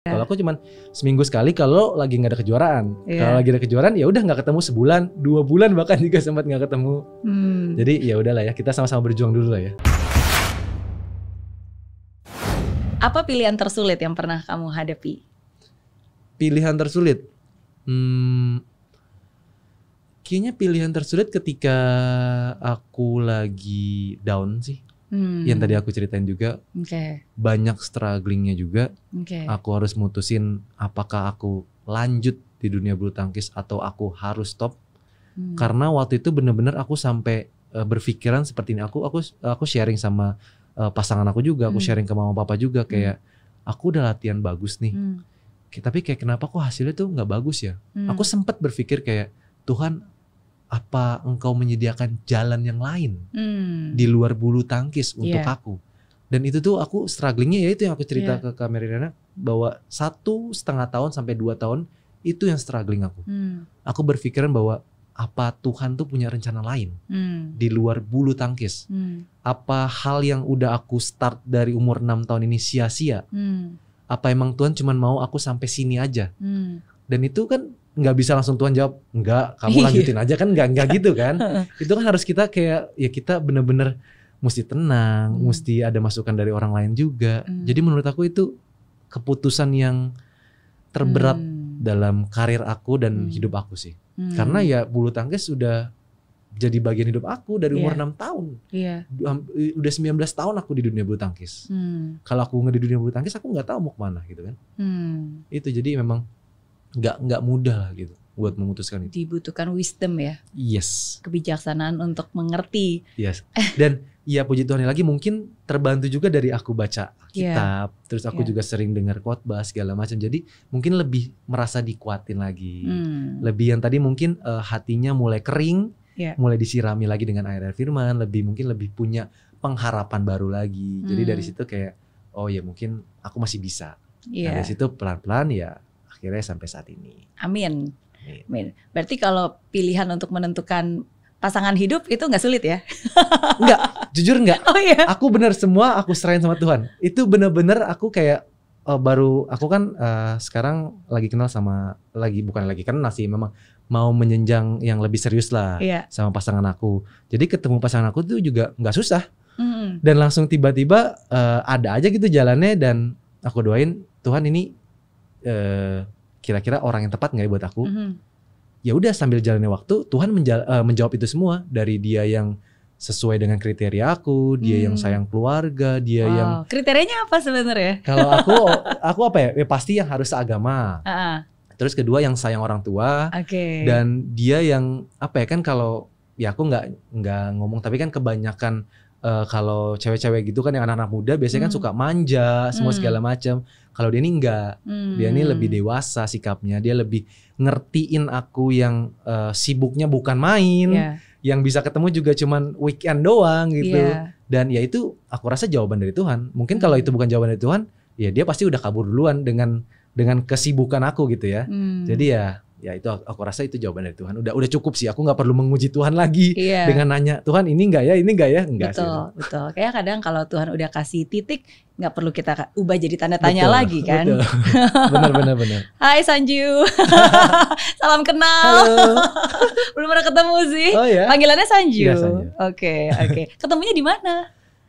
Iya. Kalau aku cuman seminggu sekali kalau lagi nggak ada kejuaraan. Yeah. Kalau lagi ada kejuaraan ya udah nggak ketemu sebulan, dua bulan bahkan juga sempat nggak ketemu. Hmm. Jadi ya udahlah ya kita sama-sama berjuang dulu lah ya. Apa pilihan tersulit yang pernah kamu hadapi? Pilihan tersulit, hmm, kayaknya pilihan tersulit ketika aku lagi down sih. Hmm. Yang tadi aku ceritain juga, okay. banyak strugglingnya juga. Okay. Aku harus mutusin apakah aku lanjut di dunia bulu tangkis atau aku harus stop. Hmm. Karena waktu itu benar-benar aku sampai uh, berpikiran seperti ini. Aku aku aku sharing sama uh, pasangan aku juga, aku hmm. sharing ke mama papa juga hmm. kayak aku udah latihan bagus nih. Hmm. Tapi kayak kenapa kok hasilnya tuh nggak bagus ya? Hmm. Aku sempat berpikir kayak Tuhan apa engkau menyediakan jalan yang lain hmm. di luar bulu tangkis untuk yeah. aku dan itu tuh aku strugglingnya ya itu yang aku cerita yeah. ke kamerina bahwa satu setengah tahun sampai dua tahun itu yang struggling aku hmm. aku berpikiran bahwa apa Tuhan tuh punya rencana lain hmm. di luar bulu tangkis hmm. apa hal yang udah aku start dari umur enam tahun ini sia-sia hmm. apa emang Tuhan cuma mau aku sampai sini aja hmm. dan itu kan nggak bisa langsung Tuhan jawab nggak kamu iya. lanjutin aja kan nggak nggak gitu kan itu kan harus kita kayak ya kita bener-bener mesti tenang hmm. mesti ada masukan dari orang lain juga hmm. jadi menurut aku itu keputusan yang terberat hmm. dalam karir aku dan hmm. hidup aku sih hmm. karena ya bulu tangkis sudah jadi bagian hidup aku dari umur yeah. Iya. tahun yeah. udah 19 tahun aku di dunia bulu tangkis hmm. kalau aku nggak di dunia bulu tangkis aku nggak tahu mau kemana gitu kan hmm. itu jadi memang nggak nggak mudah lah gitu buat memutuskan itu. Dibutuhkan wisdom ya. Yes. Kebijaksanaan untuk mengerti. Yes. Dan ya puji Tuhan lagi mungkin terbantu juga dari aku baca iya. kitab, yeah. terus aku yeah. juga sering dengar khotbah segala macam. Jadi mungkin lebih merasa dikuatin lagi. Hmm. Lebih yang tadi mungkin uh, hatinya mulai kering, yeah. mulai disirami lagi dengan air air firman, lebih mungkin lebih punya pengharapan baru lagi. Jadi dari hmm. situ kayak oh ya mungkin aku masih bisa. Yeah. Nah, iya. dari situ pelan-pelan ya akhirnya sampai saat ini. Amin. Amin. Berarti kalau pilihan untuk menentukan pasangan hidup itu nggak sulit ya? Enggak, jujur nggak? Oh iya. Aku bener semua aku serahin sama Tuhan. Itu bener-bener aku kayak uh, baru aku kan uh, sekarang lagi kenal sama lagi bukan lagi kenal sih memang mau menjenjang yang lebih serius lah iya. sama pasangan aku. Jadi ketemu pasangan aku tuh juga nggak susah. Mm. Dan langsung tiba-tiba uh, ada aja gitu jalannya dan aku doain Tuhan ini kira eh, kira-kira orang yang tepat nggak ya buat aku mm -hmm. ya udah sambil jalannya waktu Tuhan menjala, uh, eh, menjawab itu semua dari dia yang sesuai dengan kriteria aku, dia hmm. yang mm-hmm. sayang keluarga, dia wow. yang kriterianya apa sebenarnya? Kalau aku aku apa ya? ya pasti yang harus agama Uh-uh. Terus kedua yang sayang orang tua. Okay. Dan dia yang apa ya kan kalau ya aku nggak nggak ngomong tapi kan kebanyakan uh, kalau cewek-cewek gitu kan yang anak-anak muda biasanya kan hmm. kan suka manja semua hmm. segala macam. Kalau dia ini enggak, hmm. dia ini lebih hmm. dewasa sikapnya, dia lebih ngertiin aku yang uh, sibuknya bukan main, yeah. yang bisa ketemu juga cuman weekend doang gitu. Yeah. Dan ya itu aku rasa jawaban dari Tuhan. Mungkin hmm. itu bukan jawaban dari Tuhan, ya dia pasti udah kabur duluan dengan dengan kesibukan aku gitu ya. Hmm. Jadi ya ya itu aku rasa itu jawaban dari Tuhan udah udah cukup sih aku nggak perlu menguji Tuhan lagi iya. dengan nanya Tuhan ini enggak ya ini enggak ya enggak betul sih. betul kayak kadang kalau Tuhan udah kasih titik nggak perlu kita ubah jadi tanda tanya betul, lagi kan betul. benar benar benar Hai Sanju salam kenal Halo. belum pernah ketemu sih oh, ya? panggilannya Sanju iya, oke ya, oke okay, okay. ketemunya di mana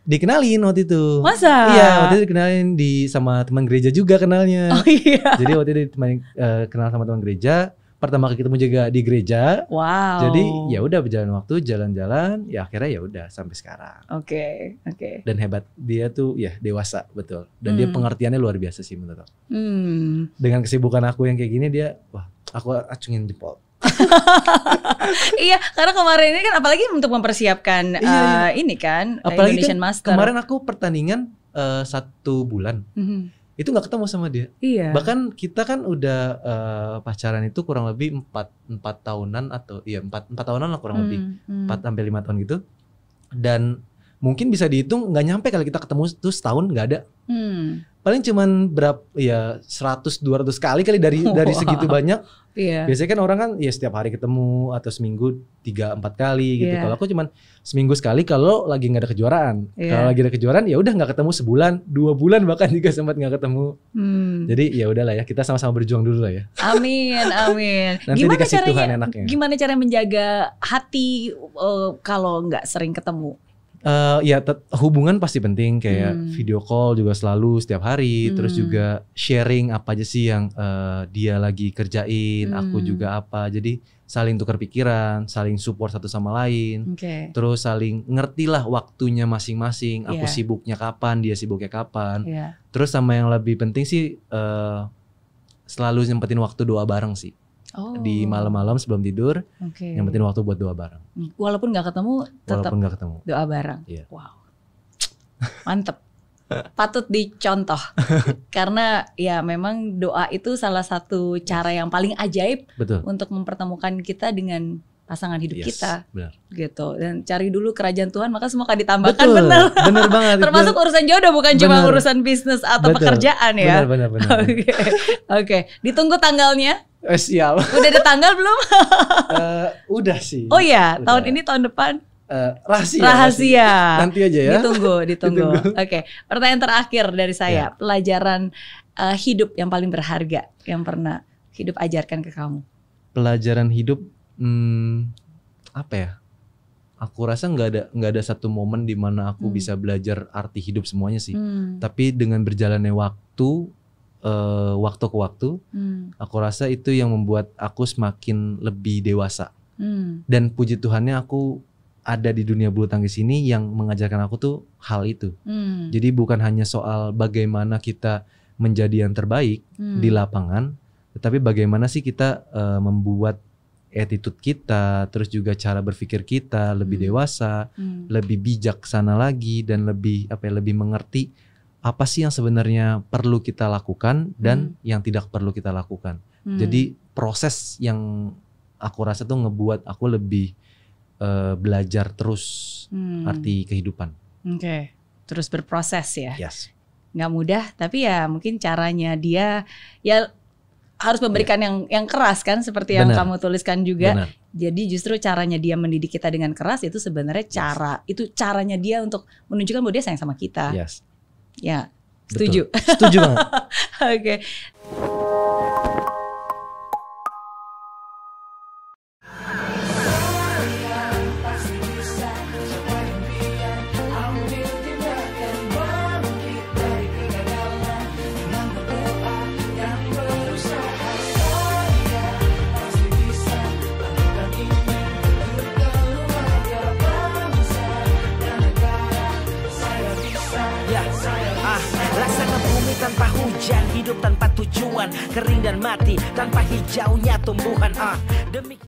dikenalin waktu itu. Masa? Iya, waktu itu dikenalin di sama teman gereja juga kenalnya. Oh iya. Jadi waktu itu teman, uh, eh, kenal sama teman gereja, pertama kali ketemu juga di gereja. Wow. Jadi ya udah berjalan waktu, jalan-jalan, ya akhirnya ya udah sampai sekarang. Oke, okay, oke. Okay. Dan hebat dia tuh ya dewasa betul. Dan hmm. dia pengertiannya luar biasa sih menurut aku. Hmm. Dengan kesibukan aku yang kayak gini dia, wah aku acungin jempol. iya, karena kemarin ini kan apalagi untuk mempersiapkan iya, uh, ini kan apalagi Indonesian kan, Master. Kemarin aku pertandingan uh, satu bulan. Mm -hmm itu nggak ketemu sama dia. Iya. Bahkan kita kan udah uh, pacaran itu kurang lebih empat empat tahunan atau iya empat empat tahunan lah kurang hmm, lebih hmm. empat hmm. sampai lima tahun gitu. Dan mungkin bisa dihitung nggak nyampe kalau kita ketemu tuh setahun nggak ada. Hmm. Paling cuman berapa ya seratus dua ratus kali kali dari dari segitu banyak Iya. Biasanya kan orang kan ya setiap hari ketemu atau seminggu tiga empat kali gitu. Yeah. Kalau aku cuman seminggu sekali kalau lagi nggak ada kejuaraan. Yeah. Kalau lagi ada kejuaraan ya udah nggak ketemu sebulan, dua bulan bahkan juga sempat nggak ketemu. Hmm. Jadi ya udahlah ya kita sama-sama berjuang dulu lah ya. Amin, amin. Nanti gimana dikasih caranya, Tuhan enaknya. Gimana cara menjaga hati uh, kalau nggak sering ketemu? Uh, ya hubungan pasti penting kayak hmm. video call juga selalu setiap hari hmm. terus juga sharing apa aja sih yang uh, dia lagi kerjain hmm. aku juga apa jadi saling tukar pikiran saling support satu sama lain okay. terus saling ngertilah waktunya masing-masing aku yeah. sibuknya kapan dia sibuknya kapan yeah. terus sama yang lebih penting sih uh, selalu nyempetin waktu doa bareng sih oh. di malam-malam sebelum tidur. Okay. Nyempetin waktu buat doa bareng. Hmm. Walaupun nggak ketemu, tetap gak ketemu. doa bareng. Yeah. Wow, mantep. Patut dicontoh karena ya memang doa itu salah satu cara yang paling ajaib Betul. untuk mempertemukan kita dengan pasangan hidup yes, kita. Benar. Gitu. Dan cari dulu kerajaan Tuhan, maka semua akan ditambahkan betul, benar. Benar banget. Termasuk benar. urusan jodoh bukan benar. cuma urusan bisnis atau betul, pekerjaan ya. Oke. Oke. Okay. Ditunggu tanggalnya. Eh, siap. Udah ada tanggal belum? uh, udah sih. Oh ya, udah. tahun ini tahun depan. Uh, rahasia, rahasia. Rahasia. Nanti aja ya. Ditunggu, ditunggu. ditunggu. Oke. Okay. Pertanyaan terakhir dari saya, ya. pelajaran uh, hidup yang paling berharga yang pernah hidup ajarkan ke kamu. Pelajaran hidup hmm, apa ya? Aku rasa nggak ada nggak ada satu momen di mana aku hmm. bisa belajar arti hidup semuanya sih. Hmm. Tapi dengan berjalannya waktu, uh, waktu ke waktu, hmm. aku rasa itu yang membuat aku semakin lebih dewasa. Hmm. Dan puji Tuhannya aku ada di dunia bulu tangkis ini yang mengajarkan aku tuh hal itu. Hmm. Jadi bukan hanya soal bagaimana kita menjadi yang terbaik hmm. di lapangan, tetapi bagaimana sih kita uh, membuat attitude kita, terus juga cara berpikir kita lebih hmm. dewasa, hmm. lebih bijaksana lagi dan lebih apa ya lebih mengerti apa sih yang sebenarnya perlu kita lakukan dan hmm. yang tidak perlu kita lakukan. Hmm. Jadi proses yang aku rasa tuh ngebuat aku lebih uh, belajar terus hmm. arti kehidupan. Oke, okay. terus berproses ya. Yes. Nggak mudah, tapi ya mungkin caranya dia ya harus memberikan yeah. yang yang keras kan seperti yang Bener. kamu tuliskan juga. Bener. Jadi justru caranya dia mendidik kita dengan keras itu sebenarnya yes. cara itu caranya dia untuk menunjukkan bahwa dia sayang sama kita. Yes. Ya. Setuju. Setuju banget. Oke. okay. hidup tanpa tujuan Kering dan mati tanpa hijaunya tumbuhan ah demi